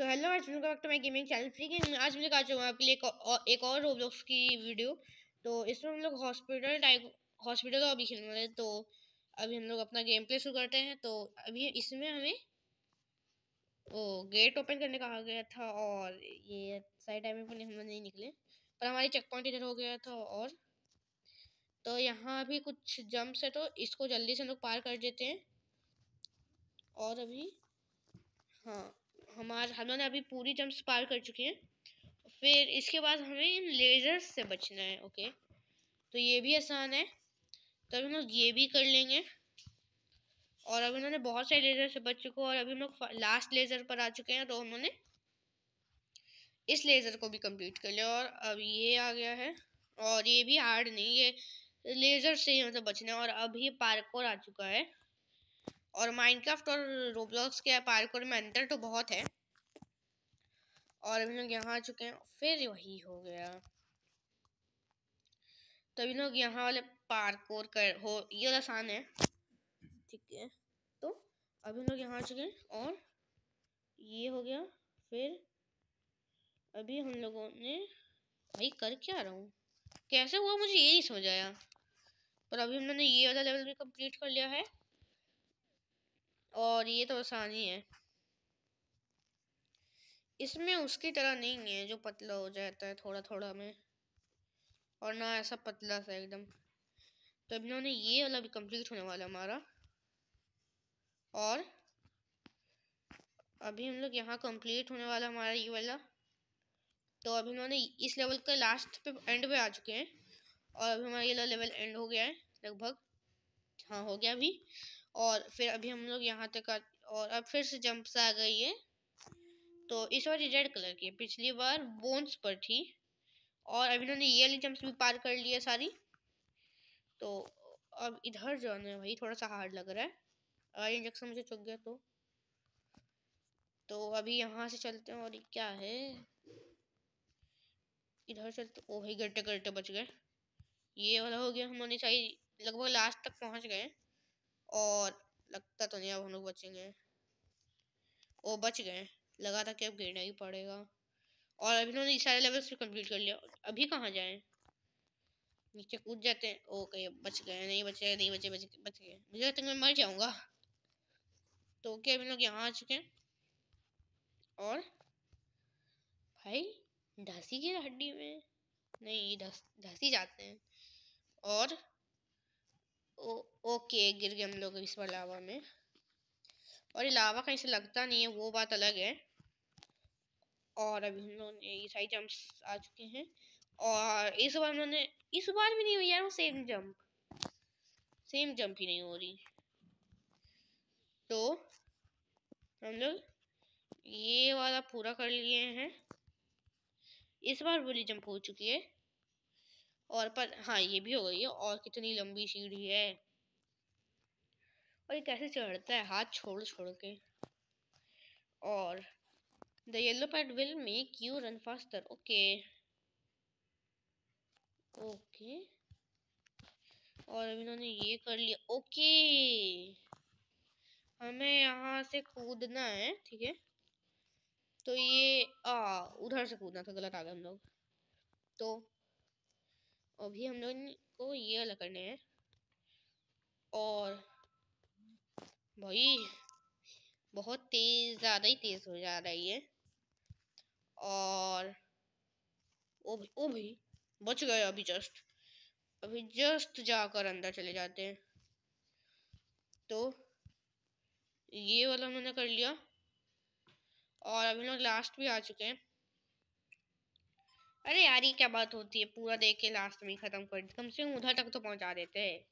सो तो हेलो आज welcome back to my gaming channel free game आज मैं लेकर आ आपके लिए एक, एक और रोबलॉक्स की वीडियो तो इसमें हम लोग हॉस्पिटल टाइप हॉस्पिटल अभी खेलने वाले तो अभी हम लोग अपना गेम प्ले शुरू करते हैं तो अभी इसमें हमें ओ गेट ओपन करने कहा गया था और ये सही टाइम पर हम नहीं निकले पर हमारे चेक पॉइंट इधर हो गया था और तो यहाँ अभी कुछ जम्प्स है तो इसको जल्दी से हम लोग पार कर देते हैं और अभी हाँ हमारे हम लोग अभी पूरी जंप्स पार कर चुके हैं फिर इसके बाद हमें इन लेजर्स से बचना है ओके तो ये भी आसान है तो अभी हम लोग ये भी कर लेंगे और अभी उन्होंने बहुत सारे लेज़र से बच चुके हैं और अभी हम लोग लास्ट लेज़र पर आ चुके हैं तो उन्होंने इस लेज़र को भी कंप्लीट कर लिया और अब ये आ गया है और ये भी हार्ड नहीं ये लेज़र से ही मतलब बचना है और अभी पार्कोर आ चुका है और माइनक्राफ्ट और रोबलॉक्स के पार्कोर में अंतर तो बहुत है और अभी लोग यहाँ आ चुके हैं फिर वही हो गया तो अभी लोग यहाँ वाले और कर हो ये आसान है ठीक है तो अभी लोग यहाँ आ चुके हैं और ये हो गया फिर अभी हम लोगों ने भाई कर क्या रहा हूँ कैसे हुआ मुझे ये नहीं समझ आया पर अभी हम लोगों ने ये वाला लेवल भी कंप्लीट कर लिया है और ये तो आसानी है इसमें उसकी तरह नहीं है जो पतला हो जाता है थोड़ा थोड़ा में और ना ऐसा पतला सा एकदम तो अब इन्होंने ये वाला भी कंप्लीट होने वाला हमारा और अभी हम लोग यहाँ कंप्लीट होने वाला हमारा ये वाला तो अभी इन्होंने इस लेवल के लास्ट पे एंड पे आ चुके हैं और अभी हमारा ये लेवल एंड हो गया है लगभग हाँ हो गया अभी और फिर अभी हम लोग यहाँ तक और अब फिर से जंप से आ गई है तो इस बार ये रेड कलर की है पिछली बार बोन्स पर थी और अभी इन्होंने ये वाली जम्प्स भी पार कर लिया सारी तो अब इधर जाना है भाई थोड़ा सा हार्ड लग रहा है अगर इंजेक्शन मुझे चुक गया तो तो अभी यहाँ से चलते हैं और क्या है इधर चलते ओ भाई गड्ढे गड्ढे बच गए ये वाला हो गया हमारी सही लगभग लास्ट तक पहुँच गए और लगता तो नहीं अब हम लोग बचेंगे ओ बच गए लगा था कि अब गिरना ही पड़ेगा और अभी उन्होंने सारे लेवल्स भी कंप्लीट कर लिया अभी कहाँ जाएं नीचे कूद जाते हैं ओके बच गए नहीं बचे नहीं बचे बच बच गए मुझे लगता है मैं मर जाऊँगा तो ओके अभी लोग यहाँ आ चुके हैं और भाई धसी की हड्डी में नहीं धसी जाते हैं और ओ, ओके गिर गए हम लोग इस बार लावा में और ये लावा कहीं से लगता नहीं है वो बात अलग है और अभी हम लोग ने ईसाई जंप्स आ चुके हैं और इस बार उन्होंने इस बार भी नहीं हुई यार वो सेम जंप सेम जंप ही नहीं हो रही तो हम लोग ये वाला पूरा कर लिए हैं इस बार बोली जंप हो चुकी है और पर हाँ ये भी हो गई है और कितनी लंबी सीढ़ी है और ये कैसे चढ़ता है हाथ छोड़ छोड़ के और The yellow pad will make you run faster. Okay. Okay okay. और अभी इन्होंने ये कर लिया ओके हमें यहाँ से कूदना है ठीक है तो ये आ उधर से कूदना था गलत आ गए हम लोग तो अभी हम लोग को ये अलग करने हैं और भाई बहुत तेज ज़्यादा ही तेज़ हो जा रहा है ये और ओ भी, ओ भी बच गए अभी जस्ट अभी जस्ट जाकर अंदर चले जाते हैं तो ये वाला मैंने कर लिया और अभी लोग लास्ट भी आ चुके हैं अरे यार ये क्या बात होती है पूरा देख के लास्ट में ख़त्म कर कम से कम उधर तक तो पहुंचा देते हैं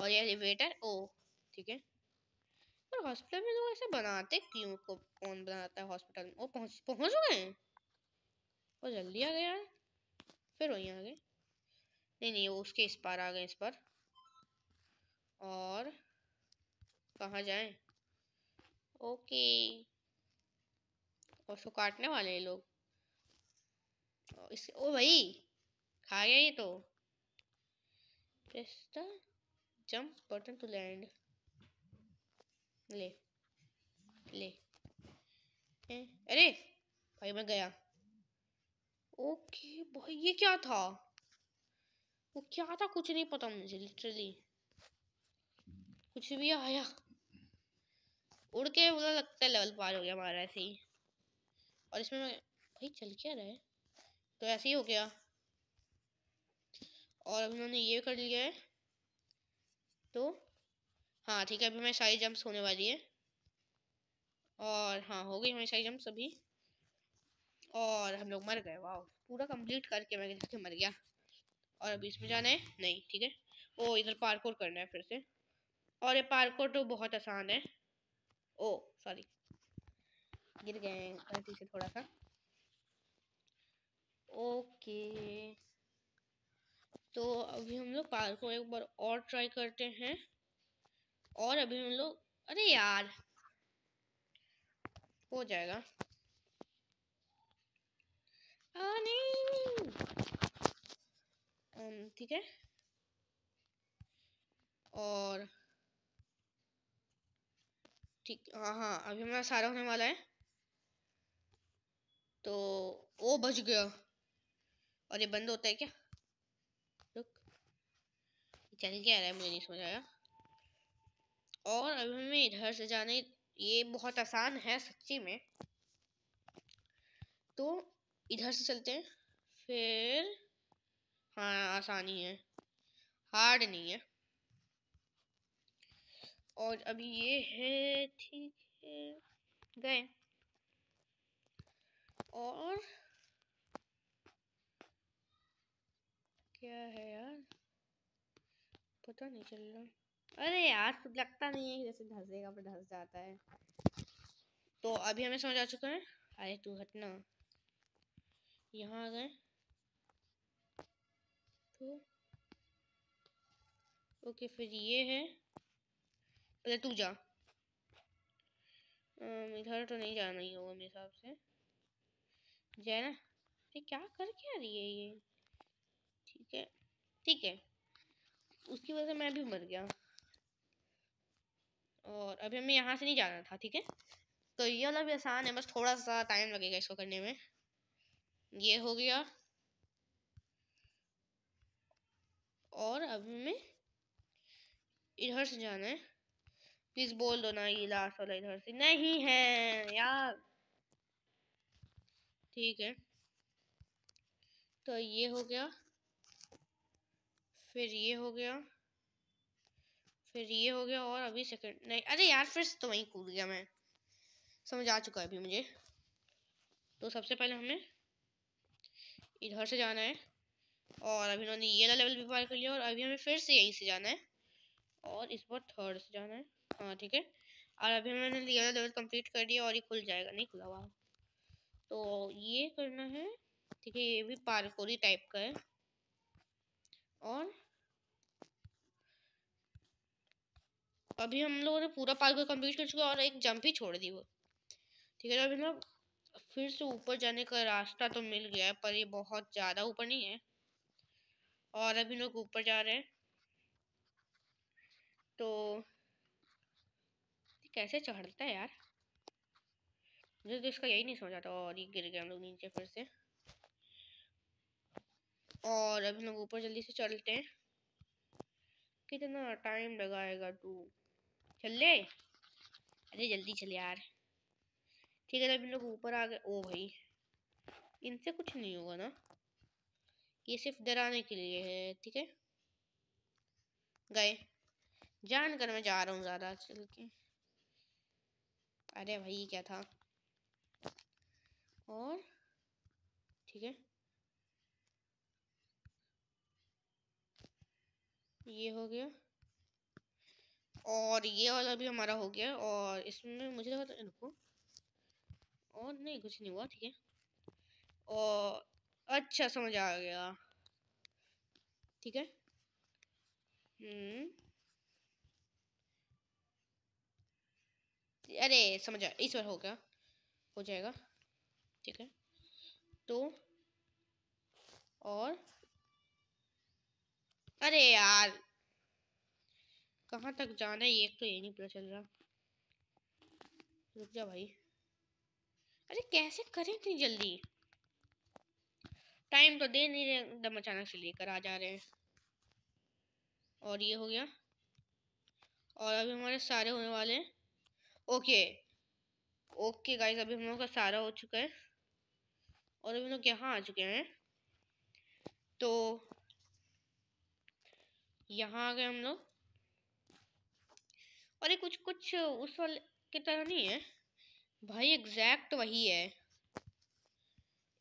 और ये एलिवेटर ओ ठीक है पर हॉस्पिटल में लोग तो ऐसे बनाते क्यों को कौन बनाता है हॉस्पिटल में वो पहुंच पहुंच गए वो जल्दी आ गया फिर वहीं आ गए नहीं नहीं वो उसके इस पार आ गए इस पर और कहाँ जाएं ओके और उसको काटने वाले हैं लोग इस ओ भाई खा गया ये तो जंप बटन टू लैंड ले ले अरे भाई मैं गया ओके भाई ये क्या था वो क्या था कुछ नहीं पता मुझे लिटरली कुछ भी आया उड़ के मुझे लगता है लेवल पार हो गया हमारा ऐसे ही और इसमें मैं भाई चल क्या रहे तो ऐसे ही हो गया और अभी मैंने ये कर लिया है तो हाँ ठीक है अभी मैं सारी जंप्स होने वाली है और हाँ हो गई हमारी सारी जंप्स अभी और हम लोग मर गए वाह पूरा कंप्लीट करके मैं करके मर गया और अभी इसमें जाना है नहीं ठीक है ओ इधर पार्कोर करना है फिर से और ये पार्कोर तो बहुत आसान है ओ सॉरी गिर गए गलती से थोड़ा सा ओके तो अभी हम लोग पार्कोर एक बार और ट्राई करते हैं और अभी हम लोग अरे यार हो जाएगा ठीक है और ठीक हाँ हाँ अभी हमारा सारा होने वाला है तो वो बच गया और ये बंद होता है क्या रुक चल क्या रहा है मुझे नहीं समझ आया और अब हमें इधर से जाने ये बहुत आसान है सच्ची में तो इधर से चलते हैं फिर हाँ आसानी है हार्ड नहीं है और अभी ये है ठीक है गए और क्या है यार पता नहीं चल रहा अरे यार लगता नहीं है जैसे धंसेगा पर धंस जाता है तो अभी हमें समझ आ चुका है अरे तू हटना यहाँ आ गए तो ओके फिर ये है पहले तू जा इधर तो नहीं जाना ही होगा मेरे हिसाब से जाए ना ये क्या कर क्या रही है ये ठीक है ठीक है उसकी वजह से मैं भी मर गया और अभी हमें यहाँ से नहीं जाना था ठीक है तो ये वाला भी आसान है बस थोड़ा सा टाइम लगेगा इसको करने में ये हो गया और अभी हमें इधर से जाना है प्लीज़ बोल दो ना ये लास्ट वाला इधर से नहीं है यार ठीक है तो ये हो गया फिर ये हो गया फिर ये हो गया और अभी सेकंड नहीं अरे यार फिर तो वहीं कूद गया मैं समझ आ चुका है अभी मुझे तो सबसे पहले हमें इधर से जाना है और अभी उन्होंने ये लेवल भी पार कर लिया और अभी हमें फिर से यहीं से जाना है और इस बार थर्ड से जाना है हाँ ठीक है और अभी मैंने ये वाला लेवल कम्प्लीट कर दिया और ये खुल जाएगा नहीं खुला हुआ तो ये करना है ठीक है ये भी पारकोरी टाइप का है और अभी हम लोगों ने पूरा पार्क कंप्लीट कर चुका और एक जंप ही छोड़ दी वो ठीक है तो अभी लोग फिर से ऊपर जाने का रास्ता तो मिल गया है पर ये बहुत ज़्यादा ऊपर नहीं है और अभी लोग ऊपर जा रहे हैं तो कैसे चढ़ता है यार मुझे तो इसका यही नहीं समझ आता और ये गिर गया हम लोग नीचे फिर से और अभी लोग ऊपर जल्दी से चलते हैं कितना टाइम लगाएगा तू चल ले अरे जल्दी चल यार ठीक है लोग ऊपर आ गए ओ भाई इनसे कुछ नहीं होगा ना ये सिर्फ डराने के लिए है ठीक है गए जान कर मैं जा रहा हूँ ज़्यादा चल के अरे भाई क्या था और ठीक है ये हो गया और ये वाला भी हमारा हो गया और इसमें मुझे लगा था इनको और नहीं कुछ नहीं हुआ ठीक है और अच्छा समझ आ गया ठीक है हम्म। अरे समझ आ इस बार हो गया हो जाएगा ठीक है तो और अरे यार कहाँ तक जाना है एक तो ये नहीं पता चल रहा रुक जा भाई अरे कैसे करें इतनी जल्दी टाइम तो दे नहीं रहे एकदम अचानक से लेकर आ जा रहे हैं और ये हो गया और अभी हमारे सारे होने वाले हैं ओके ओके गाइस अभी हम लोग का सारा हो चुका है और अभी हम लोग यहाँ आ चुके हैं तो यहाँ आ गए हम लोग और ये कुछ कुछ उस वाले की तरह नहीं है भाई एग्जैक्ट वही है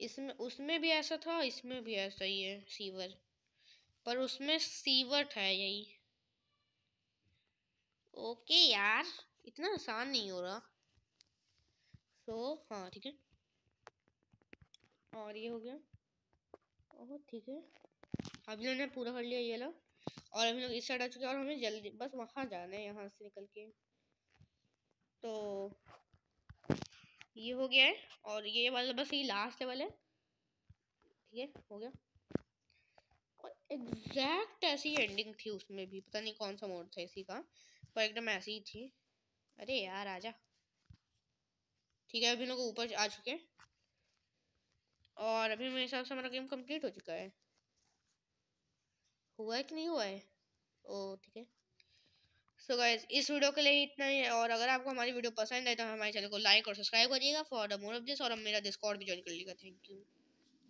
इसमें उसमें भी ऐसा था इसमें भी ऐसा ही है सीवर पर उसमें सीवर था यही ओके यार इतना आसान नहीं हो रहा सो so, हाँ ठीक है और ये हो गया और ठीक है अभी मैंने पूरा कर लिया ये लो और हम लोग इस साइड आ चुके हैं और हमें जल्दी बस वहाँ जाना है यहाँ से निकल के तो ये हो गया है और ये वाला बस ये लास्ट लेवल है ठीक है हो गया और एग्जैक्ट ऐसी एंडिंग थी उसमें भी पता नहीं कौन सा मोड था इसी का पर एकदम ऐसी ही थी अरे यार आजा ठीक है अभी लोग ऊपर आ चुके हैं और अभी मेरे हिसाब से हमारा गेम कंप्लीट हो चुका है हुआ है कि नहीं हुआ है ओ ठीक है सो गाइज इस वीडियो के लिए इतना ही है और अगर आपको हमारी वीडियो पसंद है तो हमारे चैनल को लाइक और सब्सक्राइब करिएगा फॉर मोर ऑफ दिस और मेरा डिस्कॉर्ड भी ज्वाइन कर लीजिएगा थैंक यू